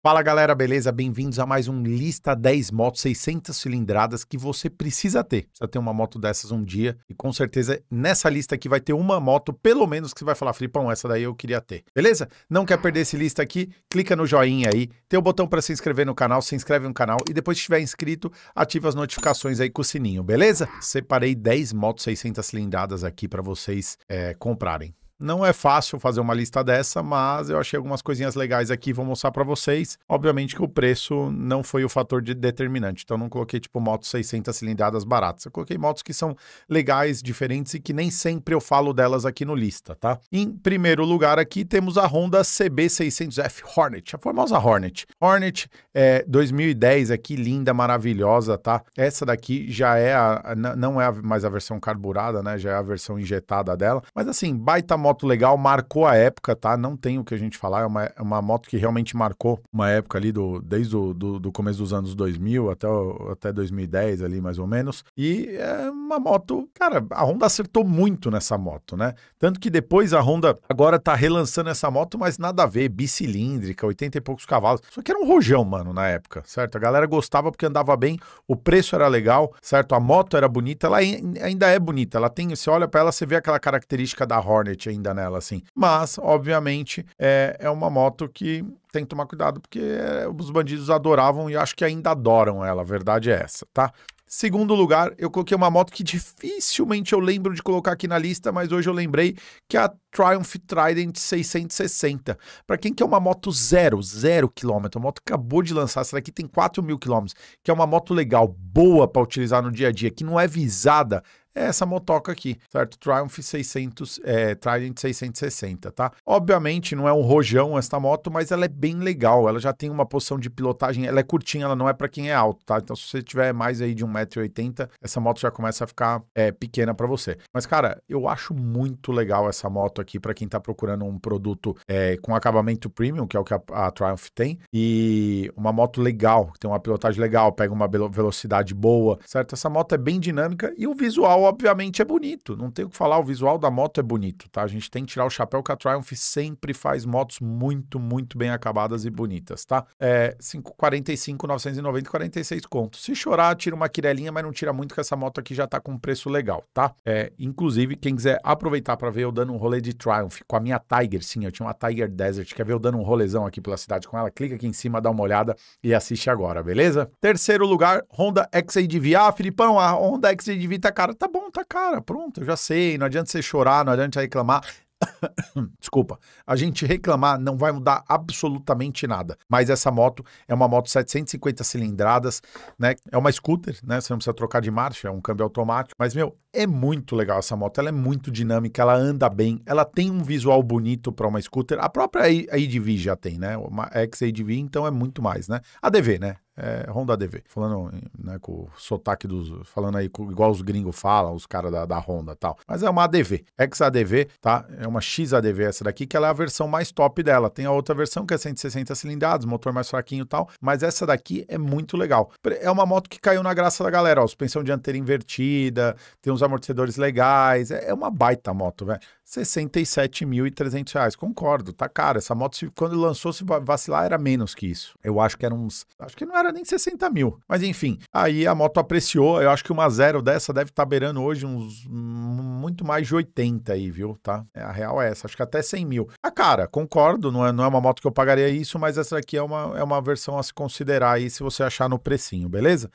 Fala galera, beleza? Bem-vindos a mais um Lista 10 Motos 600 cilindradas que você precisa ter. Precisa ter uma moto dessas um dia e com certeza nessa lista aqui vai ter uma moto pelo menos que você vai falar, Flipão, essa daí eu queria ter. Beleza? Não quer perder esse lista aqui? Clica no joinha aí, tem o botão para se inscrever no canal, se inscreve no canal e depois que estiver inscrito, ative as notificações aí com o sininho, beleza? Separei 10 motos 600 cilindradas aqui para vocês é, comprarem. Não é fácil fazer uma lista dessa, mas eu achei algumas coisinhas legais aqui, vou mostrar para vocês. Obviamente que o preço não foi o fator de determinante, então não coloquei tipo motos 600 cilindradas baratas. Eu coloquei motos que são legais, diferentes e que nem sempre eu falo delas aqui no lista, tá? Em primeiro lugar aqui temos a Honda CB600F Hornet, a famosa Hornet. Hornet é 2010 aqui, linda, maravilhosa, tá? Essa daqui já é a, não é mais a versão carburada, né? Já é a versão injetada dela, mas assim, baita moto moto legal, marcou a época, tá? Não tem o que a gente falar, é uma, é uma moto que realmente marcou uma época ali, do, desde o do, do começo dos anos 2000 até, até 2010 ali, mais ou menos. E é uma moto, cara, a Honda acertou muito nessa moto, né? Tanto que depois a Honda agora tá relançando essa moto, mas nada a ver, bicilíndrica, 80 e poucos cavalos. Só que era um rojão, mano, na época, certo? A galera gostava porque andava bem, o preço era legal, certo? A moto era bonita, ela ainda é bonita, ela tem, você olha para ela, você vê aquela característica da Hornet ainda ainda nela, assim. Mas, obviamente, é, é uma moto que tem que tomar cuidado porque é, os bandidos adoravam e acho que ainda adoram ela, a verdade é essa, tá? Segundo lugar, eu coloquei uma moto que dificilmente eu lembro de colocar aqui na lista, mas hoje eu lembrei que é a Triumph Trident 660. Para quem quer uma moto zero, zero quilômetro, a moto acabou de lançar, essa daqui tem 4 mil quilômetros, que é uma moto legal, boa para utilizar no dia a dia, que não é visada, é essa motoca aqui, certo? Triumph 600, é, Trident 660, tá? Obviamente não é um rojão esta moto, mas ela é bem legal, ela já tem uma posição de pilotagem, ela é curtinha, ela não é para quem é alto, tá? Então se você tiver mais aí de 1,80m, essa moto já começa a ficar é, pequena para você. Mas cara, eu acho muito legal essa moto aqui para quem tá procurando um produto é, com acabamento premium, que é o que a, a Triumph tem, e uma moto legal, tem uma pilotagem legal, pega uma velocidade boa, certo? Essa moto é bem dinâmica e o visual obviamente, é bonito. Não tem o que falar, o visual da moto é bonito, tá? A gente tem que tirar o chapéu que a Triumph sempre faz motos muito, muito bem acabadas e bonitas, tá? É 45, 990, 46 conto. Se chorar, tira uma quirelinha, mas não tira muito que essa moto aqui já tá com um preço legal, tá? É, inclusive, quem quiser aproveitar para ver eu dando um rolê de Triumph com a minha Tiger, sim, eu tinha uma Tiger Desert, quer ver eu dando um rolezão aqui pela cidade com ela? Clica aqui em cima, dá uma olhada e assiste agora, beleza? Terceiro lugar, Honda XADV. Ah, Filipão, a Honda XADV tá cara, tá tá bom, tá cara, pronto, eu já sei, não adianta você chorar, não adianta reclamar. Desculpa, a gente reclamar não vai mudar absolutamente nada. Mas essa moto é uma moto 750 cilindradas, né? É uma scooter, né? Você não precisa trocar de marcha, é um câmbio automático. Mas, meu, é muito legal essa moto. Ela é muito dinâmica, ela anda bem, ela tem um visual bonito para uma scooter. A própria IDV já tem, né? Uma ex-IDV, então é muito mais, né? A DV, né? é Honda DV. Falando né, com o sotaque dos. Falando aí igual os gringos falam, os caras da, da Honda tal. Mas é uma ADV. XADV, tá? É uma XADV essa daqui, que ela é a versão mais top dela. Tem a outra versão que é 160 cilindrados motor mais fraquinho e tal. Mas essa daqui é muito legal. É uma moto que caiu na graça da galera, ó. Suspensão dianteira invertida, tem uns amortecedores legais. É, é uma baita moto, velho. 67.300 reais. Concordo, tá caro. Essa moto, quando lançou, se vacilar, era menos que isso. Eu acho que era uns. Acho que não era nem 60 mil. Mas enfim, aí a moto apreciou. Eu acho que uma zero dessa deve estar tá beirando hoje uns. muito mais de 80 aí, viu? Tá? É, a real é essa. Acho que até 100 mil. Ah, cara, concordo. Não é, não é uma moto que eu pagaria isso, mas essa daqui é uma, é uma versão a se considerar aí se você achar no precinho, beleza?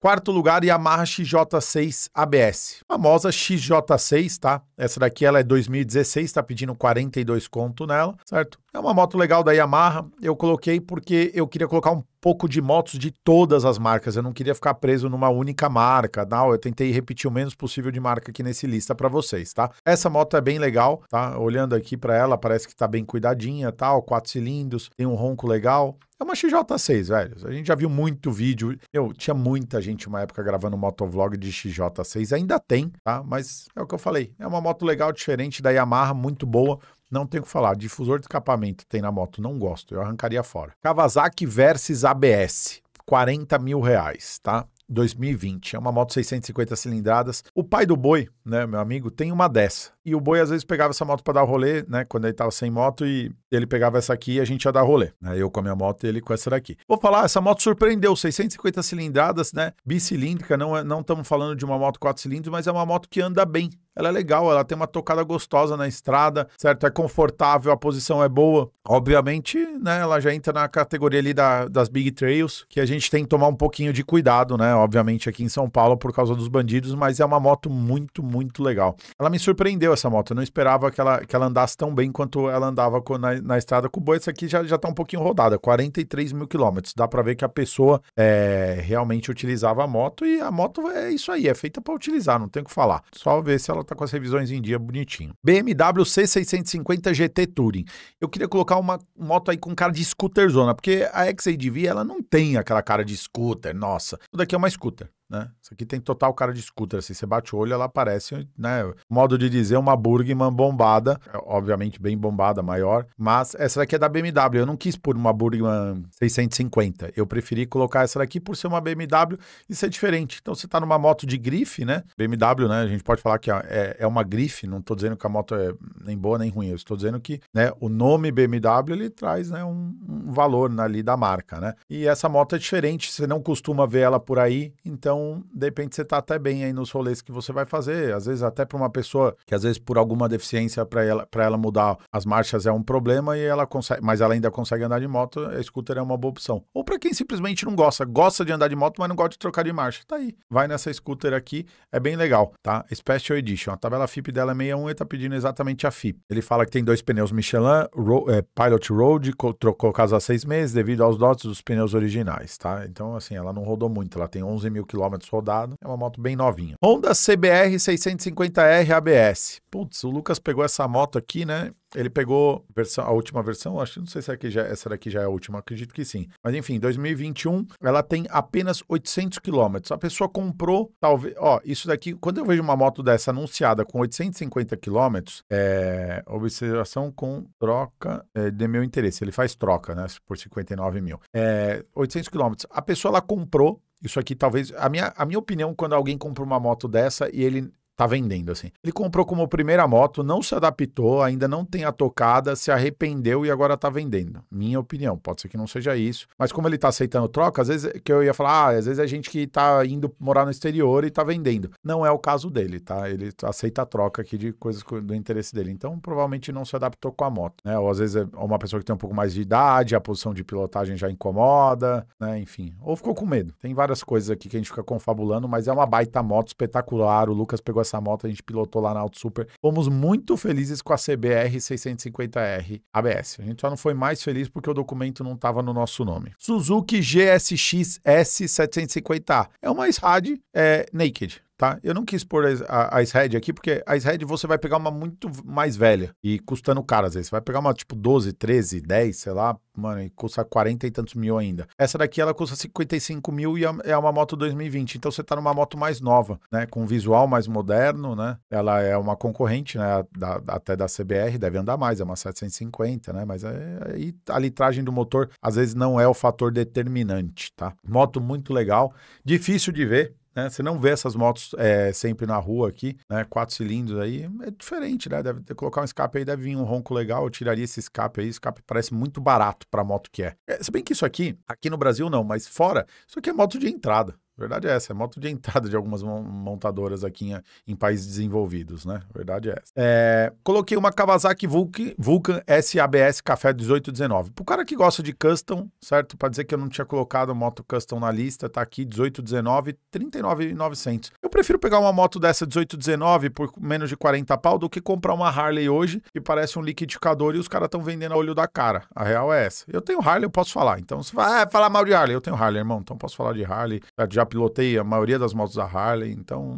Quarto lugar, Yamaha XJ6 ABS. Famosa XJ6, tá? Essa daqui ela é 2016, tá pedindo 42 conto nela, certo? É uma moto legal da Yamaha. Eu coloquei porque eu queria colocar um pouco de motos de todas as marcas. Eu não queria ficar preso numa única marca, não. Tá? Eu tentei repetir o menos possível de marca aqui nesse lista para vocês, tá? Essa moto é bem legal, tá? Olhando aqui para ela, parece que tá bem cuidadinha, tal, quatro cilindros, tem um ronco legal, é uma XJ6, velho. A gente já viu muito vídeo. Eu tinha muita gente uma época gravando motovlog de XJ6, ainda tem, tá? Mas é o que eu falei. É uma moto legal, diferente da Yamaha, muito boa. Não tenho o que falar. Difusor de escapamento tem na moto, não gosto. Eu arrancaria fora. Kawasaki versus ABS, 40 mil reais, tá? 2020. É uma moto 650 cilindradas. O pai do boi, né, meu amigo, tem uma dessa. E o boi às vezes pegava essa moto para dar rolê, né? Quando ele tava sem moto e ele pegava essa aqui e a gente ia dar rolê. Né? Eu com a minha moto e ele com essa daqui. Vou falar, essa moto surpreendeu, 650 cilindradas, né? Bicilíndrica, não estamos é, falando de uma moto quatro cilindros, mas é uma moto que anda bem. Ela é legal, ela tem uma tocada gostosa na estrada, certo? É confortável, a posição é boa. Obviamente, né? Ela já entra na categoria ali da, das Big Trails, que a gente tem que tomar um pouquinho de cuidado, né? Obviamente aqui em São Paulo por causa dos bandidos, mas é uma moto muito, muito legal. Ela me surpreendeu essa moto, eu não esperava que ela, que ela andasse tão bem quanto ela andava com, na, na estrada com o boi. Essa aqui já, já tá um pouquinho rodada, 43 mil quilômetros. Dá para ver que a pessoa é, realmente utilizava a moto e a moto é isso aí, é feita para utilizar, não tem o que falar. Só ver se ela tá com as revisões em dia bonitinho. BMW C650 GT Touring. Eu queria colocar uma moto aí com cara de scooterzona, porque a XADV ela não tem aquela cara de scooter, nossa. Tudo aqui é uma scooter né? Isso aqui tem total cara de scooter, assim, você bate o olho, ela aparece, né? Modo de dizer, uma Burgman bombada, é, obviamente bem bombada, maior, mas essa daqui é da BMW, eu não quis pôr uma Burgman 650, eu preferi colocar essa daqui por ser uma BMW e ser diferente. Então, você tá numa moto de grife, né? BMW, né? A gente pode falar que é, é uma grife, não tô dizendo que a moto é nem boa nem ruim, eu estou dizendo que, né, o nome BMW, ele traz, né, um, um valor né, ali da marca, né? E essa moto é diferente, você não costuma ver ela por aí, então então, de repente, você está até bem aí nos rolês que você vai fazer. Às vezes, até para uma pessoa que, às vezes, por alguma deficiência para ela, pra ela mudar as marchas é um problema e ela consegue, mas ela ainda consegue andar de moto, a scooter é uma boa opção. Ou para quem simplesmente não gosta, gosta de andar de moto, mas não gosta de trocar de marcha. Tá aí. Vai nessa scooter aqui, é bem legal, tá? Special Edition. A tabela FIP dela é 61 e tá pedindo exatamente a FIP. Ele fala que tem dois pneus Michelin, Ro é, Pilot Road, trocou casa há seis meses devido aos dotes dos pneus originais, tá? Então, assim, ela não rodou muito, ela tem 11 mil quilômetros km rodado. É uma moto bem novinha. Honda CBR 650R ABS. Putz, o Lucas pegou essa moto aqui, né? Ele pegou versão, a última versão, acho que não sei se aqui é já, essa daqui já é a última, acredito que sim. Mas enfim, 2021, ela tem apenas 800 quilômetros. A pessoa comprou, talvez, ó, isso daqui, quando eu vejo uma moto dessa anunciada com 850 quilômetros, é, observação com troca é, de meu interesse. Ele faz troca, né, por 59 mil. É, 800 quilômetros. A pessoa, ela comprou isso aqui talvez. A minha, a minha opinião, quando alguém compra uma moto dessa e ele tá vendendo, assim. Ele comprou como primeira moto, não se adaptou, ainda não tem a tocada, se arrependeu e agora tá vendendo. Minha opinião, pode ser que não seja isso. Mas como ele tá aceitando troca, às vezes é que eu ia falar, ah, às vezes é gente que tá indo morar no exterior e tá vendendo. Não é o caso dele, tá? Ele aceita a troca aqui de coisas do interesse dele. Então, provavelmente não se adaptou com a moto, né? Ou às vezes é uma pessoa que tem um pouco mais de idade, a posição de pilotagem já incomoda, né? Enfim. Ou ficou com medo. Tem várias coisas aqui que a gente fica confabulando, mas é uma baita moto espetacular. O Lucas pegou a essa moto, a gente pilotou lá na Auto Super. Fomos muito felizes com a CBR 650R ABS. A gente só não foi mais feliz porque o documento não estava no nosso nome. Suzuki GSX S750A. É uma SRAD é, naked, tá? Eu não quis pôr a, a, Ice Head aqui, porque a Ice Head você vai pegar uma muito mais velha e custando caro às vezes. Você vai pegar uma tipo 12, 13, 10, sei lá, mano, e custa 40 e tantos mil ainda. Essa daqui ela custa 55 mil e é, é uma moto 2020. Então você tá numa moto mais nova, né? Com visual mais moderno, né? Ela é uma concorrente, né? Da, até da CBR, deve andar mais, é uma 750, né? Mas aí é, é a litragem do motor às vezes não é o fator determinante, tá? Moto muito legal, difícil de ver. Né? Você não vê essas motos é, sempre na rua aqui, né? Quatro cilindros aí, é diferente, né? Deve colocar um escape aí, deve vir um ronco legal. Eu tiraria esse escape aí. Escape parece muito barato para moto que é. é. Se bem que isso aqui, aqui no Brasil não, mas fora, isso aqui é moto de entrada verdade é essa, é moto de entrada de algumas montadoras aqui em, em países desenvolvidos, né? verdade é essa. É, coloquei uma Kawasaki Vulcan, Vulcan SABS Café 1819. Pro cara que gosta de custom, certo? Para dizer que eu não tinha colocado moto custom na lista, tá aqui 1819, 39,900. Eu prefiro pegar uma moto dessa 1819 por menos de 40 pau do que comprar uma Harley hoje que parece um liquidificador e os caras estão vendendo a olho da cara. A real é essa. Eu tenho Harley, eu posso falar. Então, se vai ah, falar mal de Harley, eu tenho Harley, irmão, então posso falar de Harley. Já pilotei a maioria das motos da Harley, então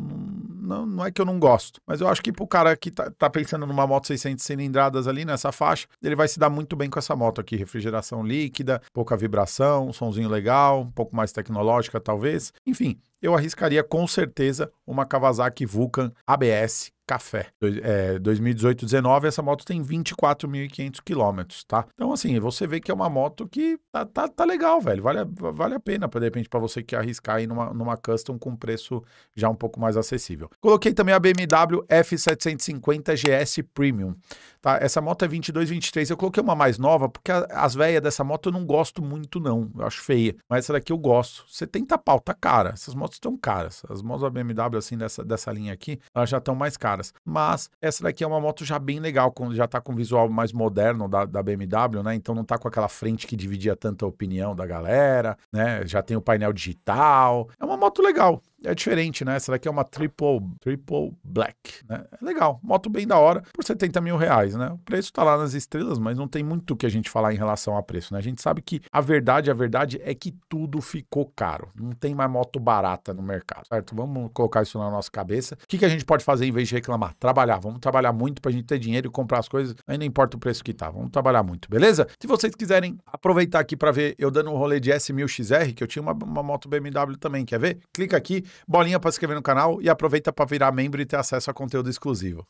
não, não é que eu não gosto. Mas eu acho que pro cara que tá, tá pensando numa moto 600 cilindradas ali nessa faixa, ele vai se dar muito bem com essa moto aqui. Refrigeração líquida, pouca vibração, um somzinho legal, um pouco mais tecnológica talvez. Enfim, eu arriscaria com certeza uma Kawasaki Vulcan ABS Café. É, 2018-19, essa moto tem 24.500 quilômetros, tá? Então, assim, você vê que é uma moto que tá, tá, tá legal, velho. Vale, vale a pena, de repente, para você que arriscar aí numa, numa custom com preço já um pouco mais acessível. Coloquei também a BMW F750 GS Premium tá? Essa moto é 22, 23. Eu coloquei uma mais nova porque a, as velhas dessa moto eu não gosto muito, não. Eu acho feia. Mas essa daqui eu gosto. 70 pau, tá cara. Essas motos estão caras. As motos da BMW, assim, dessa, dessa linha aqui, elas já estão mais caras. Mas essa daqui é uma moto já bem legal, com, já tá com visual mais moderno da, da BMW, né? Então não tá com aquela frente que dividia tanta opinião da galera, né? Já tem o painel digital. É uma moto legal é diferente, né? Essa daqui é uma triple, triple black, né? É legal, moto bem da hora, por 70 mil reais, né? O preço tá lá nas estrelas, mas não tem muito o que a gente falar em relação a preço, né? A gente sabe que a verdade, a verdade é que tudo ficou caro. Não tem mais moto barata no mercado, certo? Vamos colocar isso na nossa cabeça. O que, que a gente pode fazer em vez de reclamar? Trabalhar. Vamos trabalhar muito pra gente ter dinheiro e comprar as coisas, aí não importa o preço que tá. Vamos trabalhar muito, beleza? Se vocês quiserem aproveitar aqui para ver eu dando um rolê de S1000XR, que eu tinha uma, uma moto BMW também, quer ver? Clica aqui, bolinha para se inscrever no canal e aproveita para virar membro e ter acesso a conteúdo exclusivo.